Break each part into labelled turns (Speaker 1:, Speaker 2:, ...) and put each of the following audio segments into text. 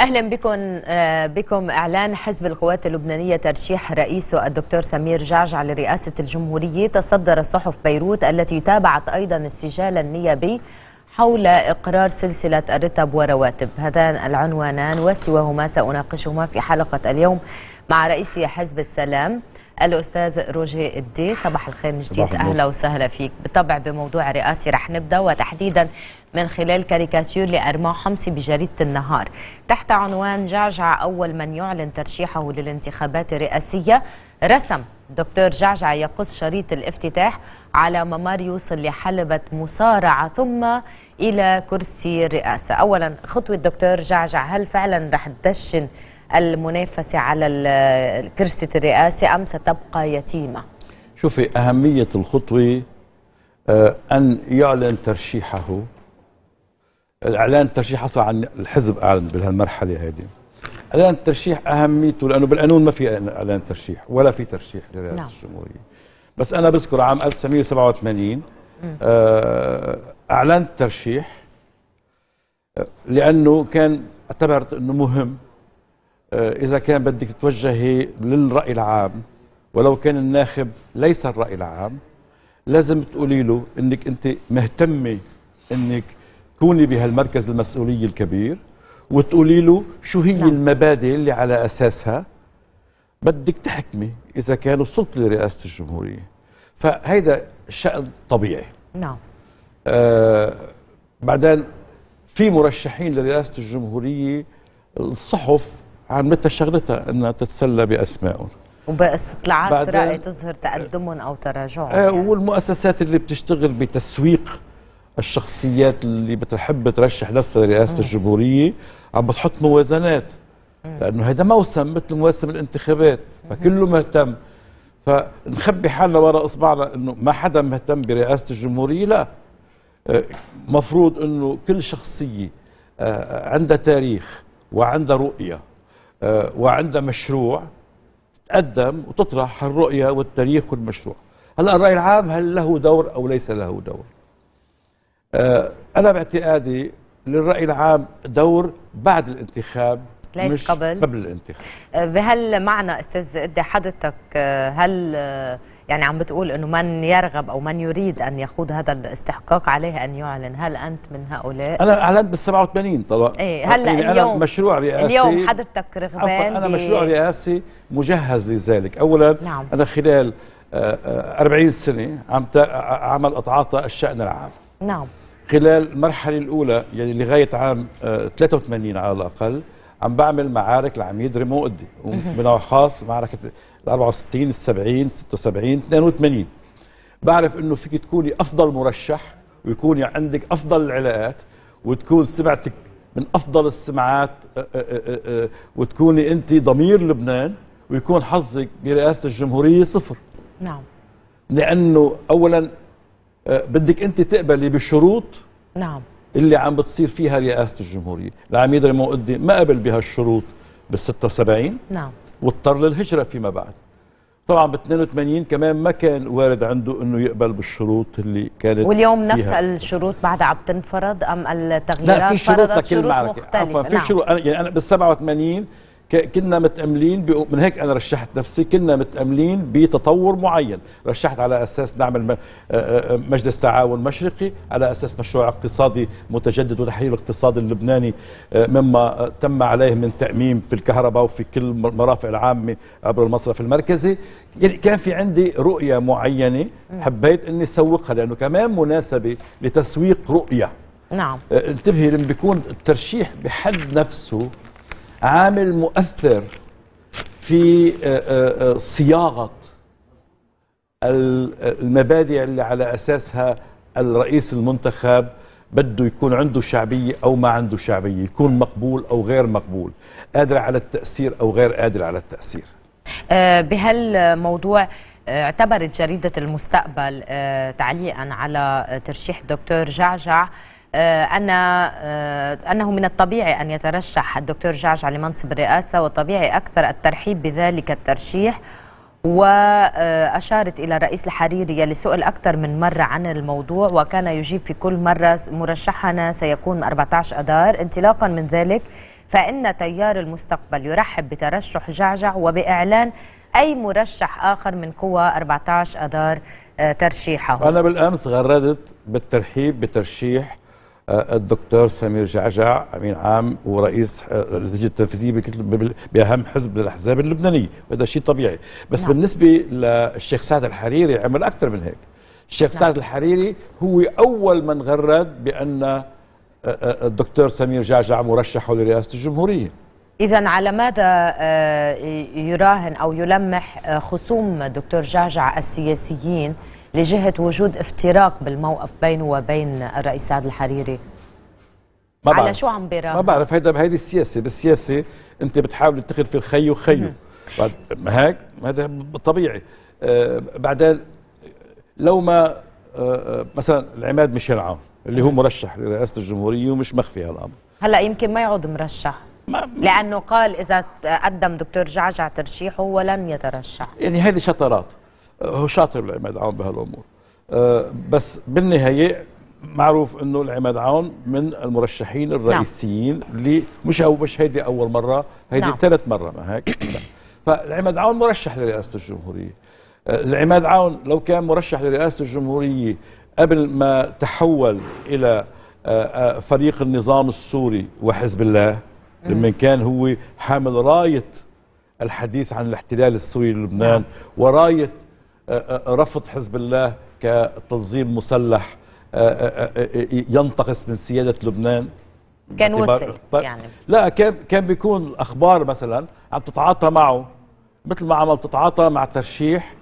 Speaker 1: اهلا بكم آه، بكم اعلان حزب القوات اللبنانيه ترشيح رئيسه الدكتور سمير جعجع لرئاسه الجمهوريه تصدر صحف بيروت التي تابعت ايضا السجال النيابي حول إقرار سلسلة الرتب ورواتب هذان العنوانان وسواهما سأناقشهما في حلقة اليوم مع رئيس حزب السلام الأستاذ روجي الدي صباح الخير من جديد أهلا وسهلا فيك بالطبع بموضوع رئاسي رح نبدأ وتحديدا من خلال كاريكاتير لأرماع حمصي بجريدة النهار تحت عنوان جعجع أول من يعلن ترشيحه للانتخابات الرئاسية رسم دكتور جعجع يقص شريط الافتتاح على ممر يوصل لحلبة مصارعة ثم إلى كرسي الرئاسة أولا خطوة دكتور جعجع هل فعلا رح تدشن المنافسة على كرسي الرئاسة أم ستبقى يتيمة
Speaker 2: شوفي أهمية الخطوة آه، أن يعلن ترشيحه الإعلان الترشيح حصل عن الحزب أعلن بهالمرحلة هذه إعلان الترشيح أهميته لأنه بالقانون ما في إعلان ترشيح ولا في ترشيح لرئاسة نعم. الجمهورية بس أنا بذكر عام 1987 آه، أعلنت ترشيح آه، لأنه كان اعتبرت أنه مهم آه، إذا كان بدك توجهي للرأي العام ولو كان الناخب ليس الرأي العام لازم تقولي له أنك أنت مهتمة أنك تكوني بهالمركز المسؤولية الكبير وتقولي له شو هي نعم. المبادئ اللي على أساسها بدك تحكمي إذا كان وصلت لرئاسة الجمهورية فهيدا شأن طبيعي نعم آه بعدين في مرشحين لرئاسة الجمهورية الصحف عملتها شغلتها انها تتسلى باسمائهم
Speaker 1: وباستطلاعات رأي تظهر تقدمهم او تراجعهم آه
Speaker 2: يعني. والمؤسسات اللي بتشتغل بتسويق الشخصيات اللي بتحب ترشح نفسها لرئاسه الجمهوريه عم بتحط موازنات لانه هذا موسم مثل مواسم الانتخابات فكله مهتم فنخبي حالنا وراء اصبعنا انه ما حدا مهتم برئاسه الجمهوريه لا آه، مفروض انه كل شخصيه آه، عندها تاريخ وعندها رؤيه آه، وعندها مشروع تقدم وتطرح الرؤية والتاريخ والمشروع هلا الرأي العام هل له دور أو ليس له دور آه، أنا باعتقادي للرأي العام دور بعد الانتخاب ليس مش قبل قبل الانتخاب
Speaker 1: آه، بهالمعنى استاذ ادي حضرتك هل يعني عم بتقول انه من يرغب او من يريد ان يخوض هذا الاستحقاق عليه ان يعلن هل انت من هؤلاء انا
Speaker 2: اعلنت بال 87 طبعا ايه هلا يعني اليوم انا مشروع رئاسي اليوم
Speaker 1: حضرتك رغبان انا مشروع
Speaker 2: رئاسي مجهز لذلك اولا نعم. انا خلال 40 آه، آه، سنه عم آه، عمل اتعاطى الشان العام نعم خلال المرحله الاولى يعني لغايه عام 83 على الاقل عم بعمل معارك لعميد ريمو قدي ومن خاص معركه ال 64 ال 70 76 82 بعرف انه فيك تكوني افضل مرشح ويكون عندك افضل العلاقات وتكون سمعتك من افضل السمعات وتكوني انت ضمير لبنان ويكون حظك برئاسه الجمهوريه صفر نعم لانه اولا بدك انت تقبلي بالشروط نعم اللي عم بتصير فيها رئاسه الجمهوريه العميد المؤدي ما قبل بهالشروط بال 76 نعم واضطر للهجره فيما بعد طبعا ب 82 كمان ما كان وارد عنده انه يقبل بالشروط اللي كانت واليوم فيها. نفس
Speaker 1: الشروط بعدها عم تنفرض ام التغييرات لا في شروط لكل شروط معركه نعم. في
Speaker 2: شروط يعني انا بال 87 كنا متأملين من هيك أنا رشحت نفسي كنا متأملين بتطور معين رشحت على أساس نعمل مجلس تعاون مشرقي على أساس مشروع اقتصادي متجدد وتحرير الاقتصاد اللبناني مما تم عليه من تأميم في الكهرباء وفي كل المرافق العامة عبر المصرف المركزي يعني كان في عندي رؤية معينة حبيت أني سوقها لأنه كمان مناسبة لتسويق رؤية نعم انتبهي لما بيكون الترشيح بحد نفسه عامل مؤثر في آه، آه، آه، صياغه المبادئ اللي على اساسها الرئيس المنتخب بده يكون عنده شعبية أو ما عنده شعبية يكون مقبول أو غير مقبول قادر على التأثير أو غير قادر على التأثير
Speaker 1: بهالموضوع اعتبرت جريدة المستقبل تعليقا على ترشيح دكتور جعجع آه، أن آه، أنه من الطبيعي أن يترشح الدكتور جعجع لمنصب الرئاسة والطبيعي أكثر الترحيب بذلك الترشيح وأشارت إلى الحريري الحريرية لسؤال أكثر من مرة عن الموضوع وكان يجيب في كل مرة مرشحنا سيكون 14 أدار انطلاقا من ذلك فإن تيار المستقبل يرحب بترشح جعجع وبإعلان أي مرشح آخر من قوى 14 أدار آه، ترشيحه أنا
Speaker 2: بالأمس غردت بالترحيب بترشيح الدكتور سمير جعجع امين عام ورئيس اللجنه التنفيذيه باهم حزب من الاحزاب اللبنانيه وهذا شيء طبيعي بس نعم. بالنسبه للشيخ سعد الحريري عمل اكثر من هيك الشيخ نعم. سعد الحريري هو اول من غرد بان آه، آه، الدكتور سمير جعجع مرشح لرئاسه الجمهوريه
Speaker 1: إذا على ماذا آه، يراهن أو يلمح خصوم دكتور جعجع السياسيين لجهة وجود افتراق بالموقف بينه وبين الرئيس سعد الحريري ما بعرف. على شو عم براهن ما بعرف
Speaker 2: هيدا بهيدي السياسة بالسياسة أنت بتحاول تتخذ في الخي وخيه هيك هذا طبيعي آه بعدين لو ما آه, آه، مثلا العماد ميشيل عام اللي هو مرشح لرئاسة الجمهورية ومش مخفي هالأمر
Speaker 1: هلا يمكن ما يعود مرشح ما لأنه قال إذا قدم دكتور جعجع ترشيحه ولن يترشح
Speaker 2: يعني هذه شطرات هو شاطر العماد عون بهالامور آه، بس بالنهايه معروف انه العماد عون من المرشحين نعم. الرئيسيين نعم. اللي مش أو مش هيدي اول مره هيدي نعم. ثالث مره ما هيك فالعماد عون مرشح لرئاسه الجمهوريه العماد آه، عون لو كان مرشح لرئاسه الجمهوريه قبل ما تحول الى آه، فريق النظام السوري وحزب الله لما كان هو حامل رايه الحديث عن الاحتلال السوري للبنان نعم. ورايه رفض حزب الله كتنظيم مسلح آه، آه، آه، ينتقص من سياده لبنان
Speaker 1: كان وصل يعني
Speaker 2: لا كان كان بيكون الاخبار مثلا عم تتعاطى معه مثل ما عم تتعاطى مع ترشيح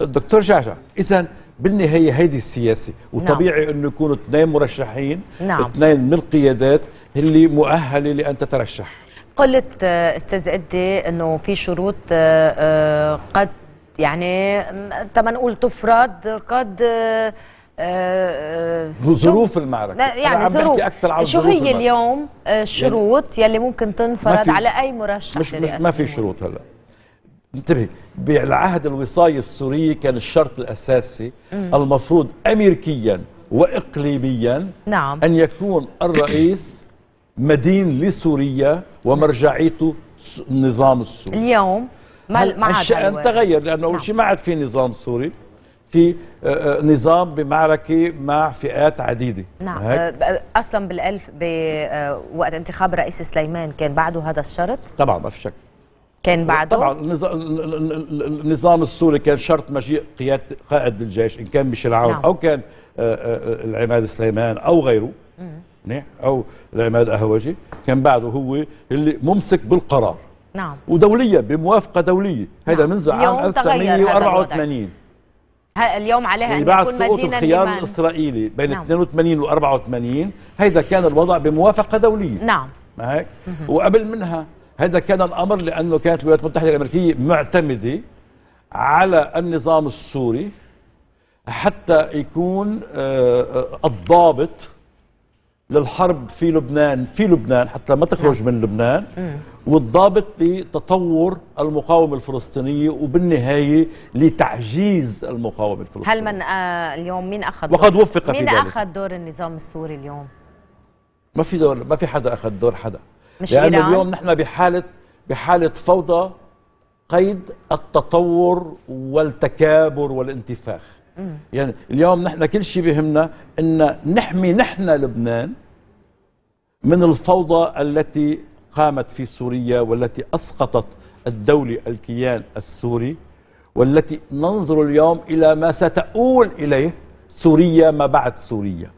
Speaker 2: الدكتور جعجع اذا بالنهايه هيدي السياسه نعم. وطبيعي نعم. انه يكونوا اثنين مرشحين نعم. اثنين من القيادات اللي مؤهله لان تترشح
Speaker 1: قلت استاذ ادي انه في شروط قد يعني تما نقول تفرض قد آه،
Speaker 2: آه، ظروف المعركه يعني ظروف شو هي
Speaker 1: اليوم الشروط آه، يعني يلي ممكن تنفرض على اي مرشح مش, مش ما في
Speaker 2: شروط هلا انتبهي بالعهد الوصاية السورية كان الشرط الأساسي مم. المفروض أمريكيا وإقليميا نعم. أن يكون الرئيس مدين لسوريا ومرجعيته النظام السوري
Speaker 1: اليوم مع الشأن تغير
Speaker 2: لأنه أول نعم. شيء ما عاد في نظام سوري في آه، آه، نظام بمعركة مع فئات عديدة
Speaker 1: نعم هيك. آه، أصلا بالألف بوقت انتخاب رئيس سليمان كان بعده هذا الشرط طبعا ما في شك كان بعده
Speaker 2: طبعا النظام السوري كان شرط مجيء قيادة قائد الجيش إن كان ميشيل عون نعم. أو كان العماد سليمان أو غيره نعم أو العماد أهوجي كان بعده هو اللي ممسك بالقرار نعم ودوليا بموافقه دوليه هذا نعم. منذ عام 1984
Speaker 1: اليوم عليها ان تكون مدينه الخيار لمن...
Speaker 2: الاسرائيلي بين نعم. 82 و 84 هذا كان الوضع بموافقه دوليه نعم ما هيك وقبل منها هذا كان الامر لانه كانت الولايات المتحده الامريكيه معتمده على النظام السوري حتى يكون آه، آه، الضابط للحرب في لبنان في لبنان حتى ما تخرج نعم. من لبنان والضابط لتطور المقاومة الفلسطينية وبالنهاية لتعجيز المقاومة الفلسطينية هل
Speaker 1: من آه اليوم مين أخذ وقد وفق مين في ذلك. أخذ دور النظام السوري اليوم؟
Speaker 2: ما في دور ما في حدا أخذ دور حدا
Speaker 1: مش لأن إيران؟ اليوم
Speaker 2: نحن بحالة بحالة فوضى قيد التطور والتكابر والانتفاخ يعني اليوم نحن كل شيء بهمنا ان نحمي نحن لبنان من الفوضى التي قامت في سوريا والتي اسقطت الدوله الكيان السوري والتي ننظر اليوم الى ما ستؤول اليه سوريا ما بعد سوريا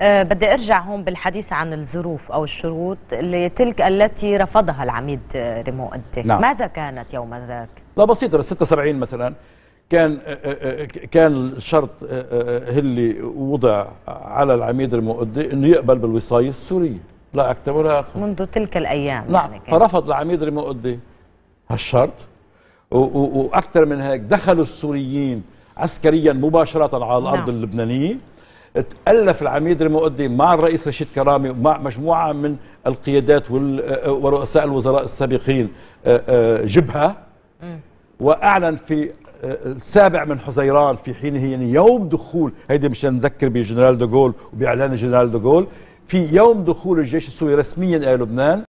Speaker 1: أه بدي ارجع هون بالحديث عن الظروف او الشروط لتلك التي رفضها العميد آه، ريمو انتك نعم. ماذا كانت يوم ذاك؟
Speaker 2: لا بسيطه بال 76 مثلا كان آه، آه، آه، كان الشرط اللي وضع على العميد المؤدي انه يقبل بالوصايه السوريه لا اكثر ولا
Speaker 1: اقل منذ تلك الايام نعم يعني
Speaker 2: فرفض العميد المؤدي هالشرط واكثر من هيك دخلوا السوريين عسكريا مباشره على الارض نعم. اللبنانيه تألف العميد المؤدي مع الرئيس رشيد كرامي ومع مجموعة من القيادات ورؤساء الوزراء السابقين جبهة وأعلن في السابع من حزيران في حينه يعني يوم دخول هيدا مشان نذكر بجنرال دوغول وبإعلان جنرال دوغول في يوم دخول الجيش السوري رسميا إلى لبنان